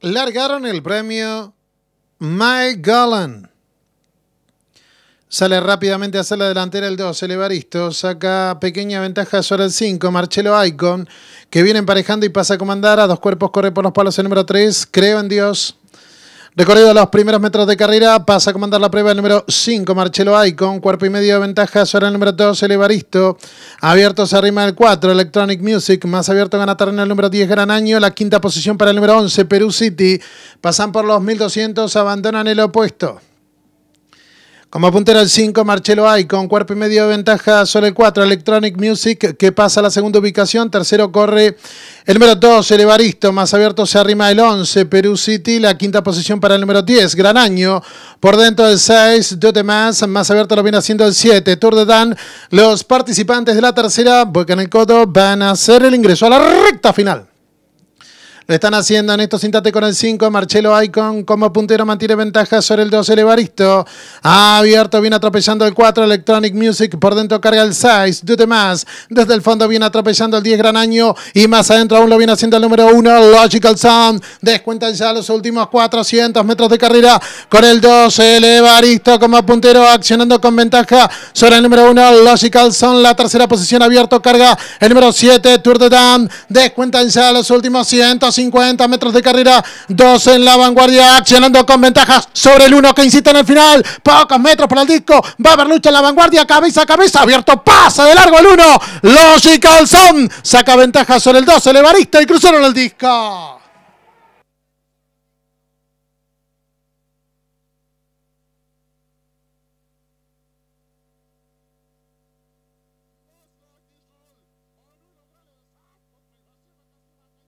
largaron el premio Mike Gollan. Sale rápidamente hacer la delantera el 2, el Saca pequeña ventaja sobre el 5, Marcelo Icon, que viene emparejando y pasa a comandar. A dos cuerpos corre por los palos el número 3, Creo en Dios. Recorrido los primeros metros de carrera, pasa a comandar la prueba el número 5, Marcelo Ay, con cuerpo y medio de ventaja sobre el número 2, el Evaristo. Abierto se arrima el 4, Electronic Music. Más abierto gana terreno el número 10, Gran Año. La quinta posición para el número 11, Perú City. Pasan por los 1200, abandonan el opuesto. Como puntero el 5, Marcelo Ay, con cuerpo y medio de ventaja sobre el 4, Electronic Music, que pasa a la segunda ubicación. Tercero corre el número 2, Elevaristo, más abierto se arrima el 11, Perú City, la quinta posición para el número 10, Gran Año. Por dentro del 6, Dote Más, más abierto lo viene haciendo el 7, Tour de Dan. Los participantes de la tercera, Boca en el Codo, van a hacer el ingreso a la recta final. Lo están haciendo en esto. síntate con el 5, Marcelo Icon como puntero mantiene ventaja sobre el 2, Elevaristo abierto, viene atropellando el 4, Electronic Music, por dentro carga el 6, Dute Más. Desde el fondo viene atropellando el 10, Gran Año, y más adentro aún lo viene haciendo el número 1, Logical Sound. Descuentan ya los últimos 400 metros de carrera con el 2, Elevaristo como puntero, accionando con ventaja sobre el número 1, Logical Sound. La tercera posición abierto carga el número 7, Tour de Dam. Descuentan ya los últimos 100. 50 metros de carrera. 2 en la vanguardia, accionando con ventajas sobre el 1 que insiste en el final. Pocos metros para el disco. Va a haber lucha en la vanguardia, cabeza a cabeza, abierto, pasa de largo el 1. Logical Sound saca ventaja sobre el 2, el y cruzaron el disco.